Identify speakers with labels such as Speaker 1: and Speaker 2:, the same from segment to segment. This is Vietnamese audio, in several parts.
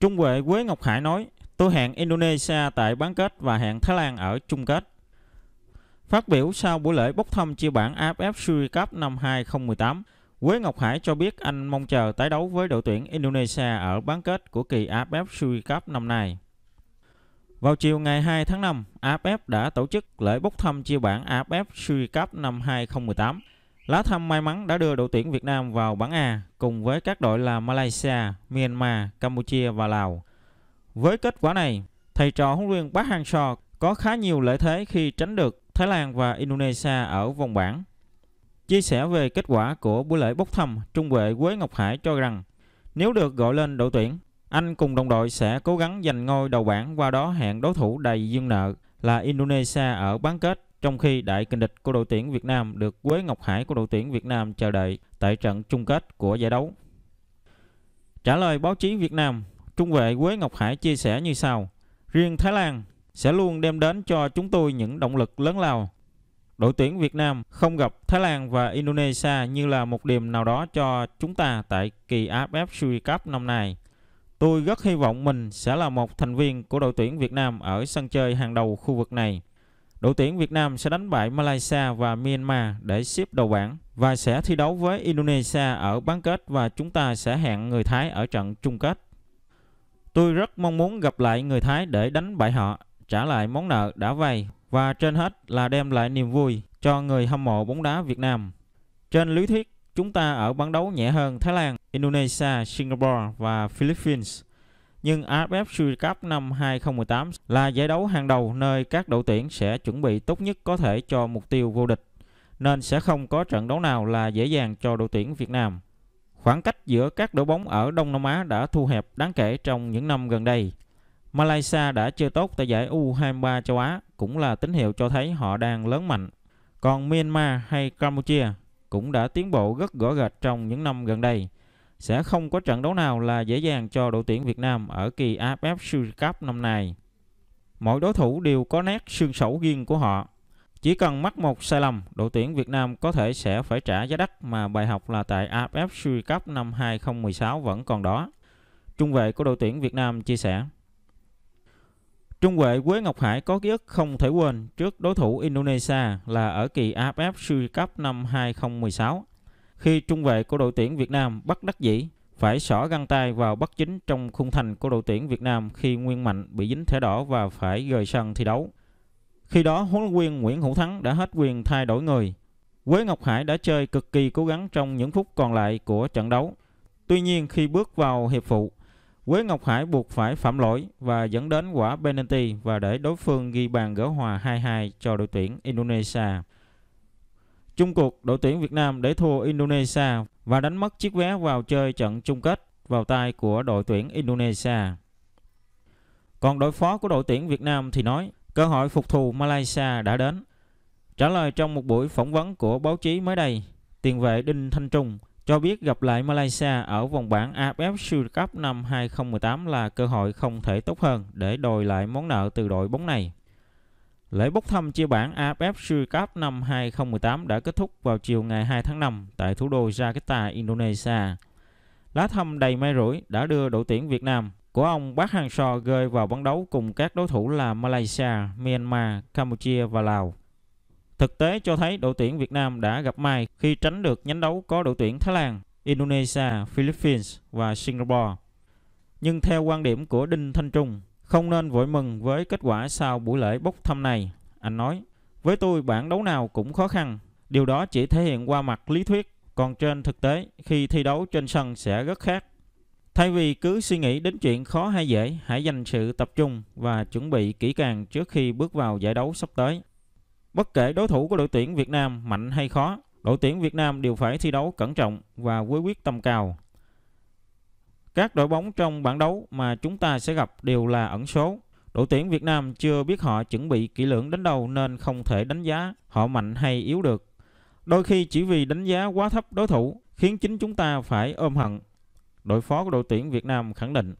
Speaker 1: Trung vệ Quế Ngọc Hải nói, tôi hẹn Indonesia tại bán kết và hẹn Thái Lan ở chung kết. Phát biểu sau buổi lễ bốc thăm chia bảng AFF Suzuki Cup năm 2018, Quế Ngọc Hải cho biết anh mong chờ tái đấu với đội tuyển Indonesia ở bán kết của kỳ AFF Suzuki Cup năm nay. Vào chiều ngày 2 tháng 5, AFF đã tổ chức lễ bốc thăm chia bảng AFF Suzuki Cup năm 2018 Lá thăm may mắn đã đưa đội tuyển Việt Nam vào bảng A cùng với các đội là Malaysia, Myanmar, Campuchia và Lào. Với kết quả này, thầy trò huấn luyện Park Hang-seo có khá nhiều lợi thế khi tránh được Thái Lan và Indonesia ở vòng bảng. Chia sẻ về kết quả của buổi lễ bốc thăm, trung vệ Quế Ngọc Hải cho rằng nếu được gọi lên đội tuyển, anh cùng đồng đội sẽ cố gắng giành ngôi đầu bảng qua đó hẹn đối thủ đầy duyên nợ là Indonesia ở bán kết trong khi đại kinh địch của đội tuyển Việt Nam được Quế Ngọc Hải của đội tuyển Việt Nam chờ đợi tại trận chung kết của giải đấu. Trả lời báo chí Việt Nam, trung vệ Quế Ngọc Hải chia sẻ như sau: "Riêng Thái Lan sẽ luôn đem đến cho chúng tôi những động lực lớn lao. Đội tuyển Việt Nam không gặp Thái Lan và Indonesia như là một điểm nào đó cho chúng ta tại kỳ AFF Suzuki Cup năm nay." Tôi rất hy vọng mình sẽ là một thành viên của đội tuyển Việt Nam ở sân chơi hàng đầu khu vực này. Đội tuyển Việt Nam sẽ đánh bại Malaysia và Myanmar để xếp đầu bảng và sẽ thi đấu với Indonesia ở bán kết và chúng ta sẽ hẹn người Thái ở trận chung kết. Tôi rất mong muốn gặp lại người Thái để đánh bại họ, trả lại món nợ đã vay và trên hết là đem lại niềm vui cho người hâm mộ bóng đá Việt Nam. Trên lý thuyết, chúng ta ở bán đấu nhẹ hơn Thái Lan, Indonesia, Singapore và Philippines nhưng AFF Suzuki Cup năm 2018 là giải đấu hàng đầu nơi các đội tuyển sẽ chuẩn bị tốt nhất có thể cho mục tiêu vô địch, nên sẽ không có trận đấu nào là dễ dàng cho đội tuyển Việt Nam. Khoảng cách giữa các đội bóng ở Đông Nam Á đã thu hẹp đáng kể trong những năm gần đây. Malaysia đã chơi tốt tại giải U23 châu Á cũng là tín hiệu cho thấy họ đang lớn mạnh. Còn Myanmar hay Campuchia cũng đã tiến bộ rất rõ rệt trong những năm gần đây – sẽ không có trận đấu nào là dễ dàng cho đội tuyển Việt Nam ở kỳ AFF World Cup năm nay. Mỗi đối thủ đều có nét xương sẩu riêng của họ. Chỉ cần mắc một sai lầm, đội tuyển Việt Nam có thể sẽ phải trả giá đắt mà bài học là tại AFF World Cup năm 2016 vẫn còn đó. Trung vệ của đội tuyển Việt Nam chia sẻ. Trung vệ Quế Ngọc Hải có ký ức không thể quên trước đối thủ Indonesia là ở kỳ AFF World Cup năm 2016 khi trung vệ của đội tuyển Việt Nam bắt đắc dĩ phải xỏ găng tay vào bắt chính trong khung thành của đội tuyển Việt Nam khi Nguyên Mạnh bị dính thẻ đỏ và phải rời sân thi đấu. Khi đó, huấn luyện viên Nguyễn Hữu Thắng đã hết quyền thay đổi người. Quế Ngọc Hải đã chơi cực kỳ cố gắng trong những phút còn lại của trận đấu. Tuy nhiên, khi bước vào hiệp phụ, Quế Ngọc Hải buộc phải phạm lỗi và dẫn đến quả penalty và để đối phương ghi bàn gỡ hòa 2-2 cho đội tuyển Indonesia chung cuộc đội tuyển Việt Nam để thua Indonesia và đánh mất chiếc vé vào chơi trận chung kết vào tay của đội tuyển Indonesia. Còn đội phó của đội tuyển Việt Nam thì nói cơ hội phục thù Malaysia đã đến. Trả lời trong một buổi phỏng vấn của báo chí mới đây, tiền vệ Đinh Thanh Trung cho biết gặp lại Malaysia ở vòng bảng AFF World Cup năm 2018 là cơ hội không thể tốt hơn để đòi lại món nợ từ đội bóng này. Lễ bốc thăm chia bảng AFF World Cup năm 2018 đã kết thúc vào chiều ngày 2 tháng 5 tại thủ đô Jakarta, Indonesia. Lá thăm đầy may rủi đã đưa đội tuyển Việt Nam của ông Park Hang-seo rơi vào bán đấu cùng các đối thủ là Malaysia, Myanmar, Campuchia và Lào. Thực tế cho thấy đội tuyển Việt Nam đã gặp may khi tránh được nhánh đấu có đội tuyển Thái Lan, Indonesia, Philippines và Singapore. Nhưng theo quan điểm của Đinh Thanh Trung, không nên vội mừng với kết quả sau buổi lễ bốc thăm này, anh nói. Với tôi bản đấu nào cũng khó khăn, điều đó chỉ thể hiện qua mặt lý thuyết, còn trên thực tế khi thi đấu trên sân sẽ rất khác. Thay vì cứ suy nghĩ đến chuyện khó hay dễ, hãy dành sự tập trung và chuẩn bị kỹ càng trước khi bước vào giải đấu sắp tới. Bất kể đối thủ của đội tuyển Việt Nam mạnh hay khó, đội tuyển Việt Nam đều phải thi đấu cẩn trọng và với quyết tâm cao. Các đội bóng trong bảng đấu mà chúng ta sẽ gặp đều là ẩn số. Đội tuyển Việt Nam chưa biết họ chuẩn bị kỹ lưỡng đến đâu nên không thể đánh giá họ mạnh hay yếu được. Đôi khi chỉ vì đánh giá quá thấp đối thủ khiến chính chúng ta phải ôm hận. Đội phó của đội tuyển Việt Nam khẳng định.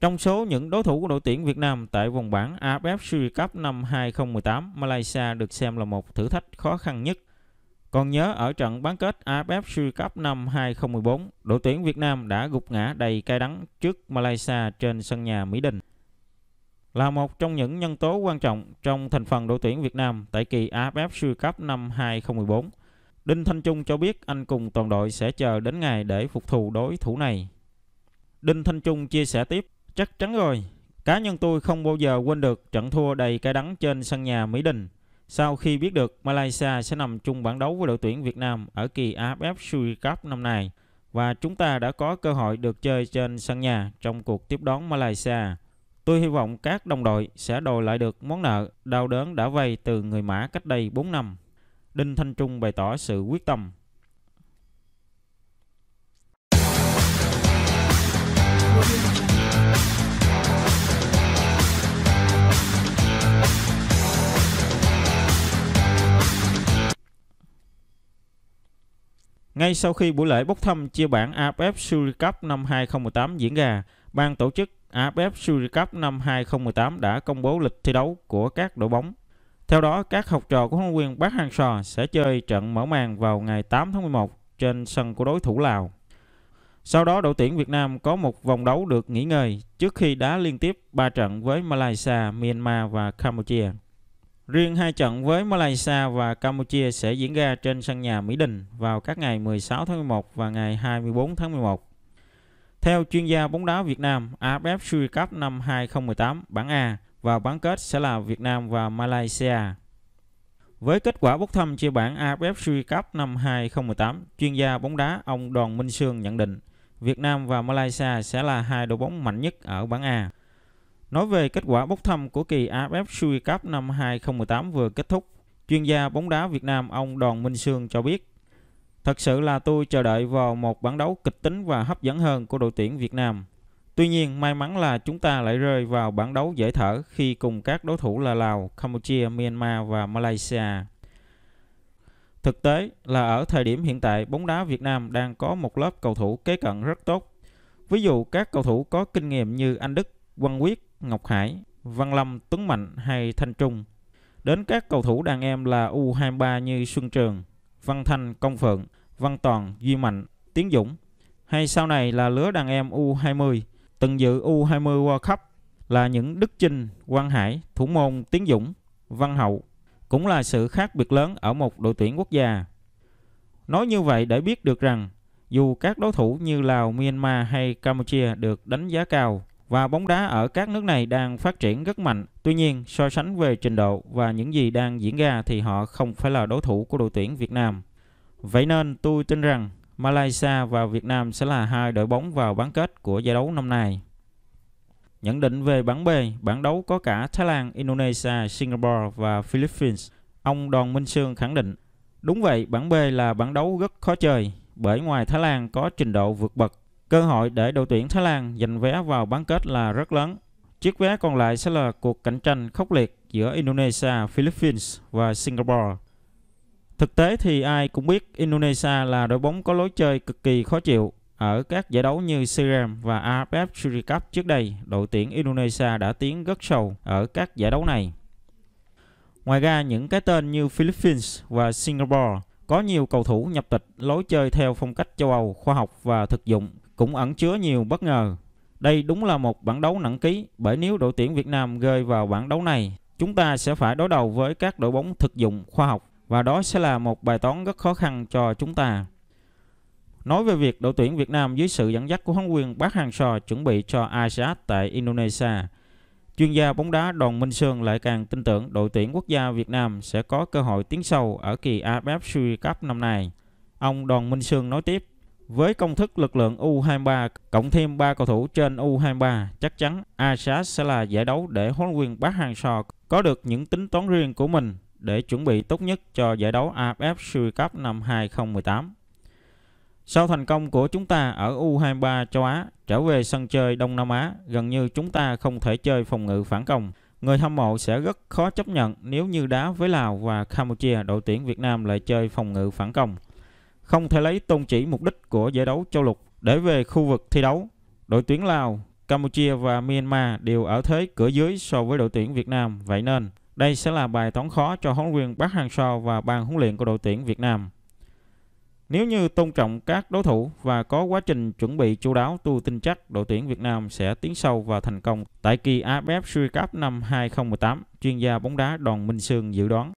Speaker 1: Trong số những đối thủ của đội tuyển Việt Nam tại vòng bảng AFF Suzuki Cup năm 2018, Malaysia được xem là một thử thách khó khăn nhất – còn nhớ ở trận bán kết AFF e World Cup năm 2014, đội tuyển Việt Nam đã gục ngã đầy cay đắng trước Malaysia trên sân nhà Mỹ Đình. Là một trong những nhân tố quan trọng trong thành phần đội tuyển Việt Nam tại kỳ AFF e World Cup năm 2014, Đinh Thanh Trung cho biết anh cùng toàn đội sẽ chờ đến ngày để phục thù đối thủ này. Đinh Thanh Trung chia sẻ tiếp, chắc chắn rồi, cá nhân tôi không bao giờ quên được trận thua đầy cay đắng trên sân nhà Mỹ Đình sau khi biết được Malaysia sẽ nằm chung bảng đấu với đội tuyển Việt Nam ở kỳ AFF Suzuki Cup năm nay và chúng ta đã có cơ hội được chơi trên sân nhà trong cuộc tiếp đón Malaysia. Tôi hy vọng các đồng đội sẽ đòi lại được món nợ đau đớn đã vay từ người Mã cách đây 4 năm. Đinh Thanh Trung bày tỏ sự quyết tâm Ngay sau khi buổi lễ bốc thăm chia bảng AFF e Suzuki Cup năm 2018 diễn ra, ban tổ chức AFF e Suzuki Cup năm 2018 đã công bố lịch thi đấu của các đội bóng. Theo đó, các học trò của huấn luyện Park Hang-seo sẽ chơi trận mở màn vào ngày 8 tháng 11 trên sân của đối thủ Lào. Sau đó, đội tuyển Việt Nam có một vòng đấu được nghỉ ngơi trước khi đá liên tiếp 3 trận với Malaysia, Myanmar và Campuchia. Riêng hai trận với Malaysia và Campuchia sẽ diễn ra trên sân nhà Mỹ Đình vào các ngày 16 tháng 11 và ngày 24 tháng 11. Theo chuyên gia bóng đá Việt Nam, AFF Suzuki Cup năm 2018 bảng A và bán kết sẽ là Việt Nam và Malaysia. Với kết quả bốc thăm chia bảng AFF Suzuki Cup năm 2018, chuyên gia bóng đá ông Đoàn Minh Sương nhận định Việt Nam và Malaysia sẽ là hai đội bóng mạnh nhất ở bảng A. Nói về kết quả bốc thăm của kỳ AFF Sui Cup năm 2018 vừa kết thúc, chuyên gia bóng đá Việt Nam ông Đoàn Minh Sương cho biết Thật sự là tôi chờ đợi vào một bản đấu kịch tính và hấp dẫn hơn của đội tuyển Việt Nam. Tuy nhiên, may mắn là chúng ta lại rơi vào bản đấu dễ thở khi cùng các đối thủ là Lào, Campuchia, Myanmar và Malaysia. Thực tế là ở thời điểm hiện tại, bóng đá Việt Nam đang có một lớp cầu thủ kế cận rất tốt. Ví dụ các cầu thủ có kinh nghiệm như Anh Đức, Quang Quyết, Ngọc Hải, Văn Lâm, Tuấn Mạnh hay Thanh Trung. Đến các cầu thủ đàn em là U23 như Xuân Trường, Văn Thanh, Công Phượng, Văn Toàn, Duy Mạnh, Tiến Dũng. Hay sau này là lứa đàn em U20, từng dự U20 World Cup là những Đức Chinh, Quang Hải, Thủ môn Tiến Dũng, Văn Hậu. Cũng là sự khác biệt lớn ở một đội tuyển quốc gia. Nói như vậy để biết được rằng dù các đối thủ như Lào, Myanmar hay Campuchia được đánh giá cao, và bóng đá ở các nước này đang phát triển rất mạnh. Tuy nhiên, so sánh về trình độ và những gì đang diễn ra thì họ không phải là đối thủ của đội tuyển Việt Nam. Vậy nên tôi tin rằng Malaysia và Việt Nam sẽ là hai đội bóng vào bán kết của giải đấu năm nay. Nhận định về bảng B, bảng đấu có cả Thái Lan, Indonesia, Singapore và Philippines. Ông Đoàn Minh Sương khẳng định, đúng vậy, bảng B là bảng đấu rất khó chơi, bởi ngoài Thái Lan có trình độ vượt bậc Cơ hội để đội tuyển Thái Lan giành vé vào bán kết là rất lớn. Chiếc vé còn lại sẽ là cuộc cạnh tranh khốc liệt giữa Indonesia, Philippines và Singapore. Thực tế thì ai cũng biết Indonesia là đội bóng có lối chơi cực kỳ khó chịu. Ở các giải đấu như SEA Games và AFF Suzuki Cup trước đây, đội tuyển Indonesia đã tiến rất sâu ở các giải đấu này. Ngoài ra, những cái tên như Philippines và Singapore có nhiều cầu thủ nhập tịch lối chơi theo phong cách châu Âu khoa học và thực dụng cũng ẩn chứa nhiều bất ngờ. Đây đúng là một bảng đấu nặng ký, bởi nếu đội tuyển Việt Nam rơi vào bảng đấu này, chúng ta sẽ phải đối đầu với các đội bóng thực dụng khoa học và đó sẽ là một bài toán rất khó khăn cho chúng ta. Nói về việc đội tuyển Việt Nam dưới sự dẫn dắt của huấn luyện Park Hang-seo chuẩn bị cho ASEAN tại Indonesia, chuyên gia bóng đá Đoàn Minh Sơn lại càng tin tưởng đội tuyển quốc gia Việt Nam sẽ có cơ hội tiến sâu ở kỳ AFF Suzuki Cup năm nay. Ông Đoàn Minh Sương nói tiếp: với công thức lực lượng U23 cộng thêm 3 cầu thủ trên U23, chắc chắn Ajax sẽ là giải đấu để huấn luyện Park hang sò có được những tính toán riêng của mình để chuẩn bị tốt nhất cho giải đấu AFF Suzuki Cup năm 2018. Sau thành công của chúng ta ở U23 châu Á, trở về sân chơi Đông Nam Á, gần như chúng ta không thể chơi phòng ngự phản công. Người hâm mộ sẽ rất khó chấp nhận nếu như đá với Lào và Campuchia đội tuyển Việt Nam lại chơi phòng ngự phản công không thể lấy tôn chỉ mục đích của giải đấu châu lục để về khu vực thi đấu. Đội tuyển Lào, Campuchia và Myanmar đều ở thế cửa dưới so với đội tuyển Việt Nam, vậy nên đây sẽ là bài toán khó cho huấn luyện Park Hang-seo và ban huấn luyện của đội tuyển Việt Nam. Nếu như tôn trọng các đối thủ và có quá trình chuẩn bị chú đáo, tôi tin chắc đội tuyển Việt Nam sẽ tiến sâu và thành công tại kỳ AFF World Cup năm 2018, chuyên gia bóng đá Đoàn Minh Sương dự đoán.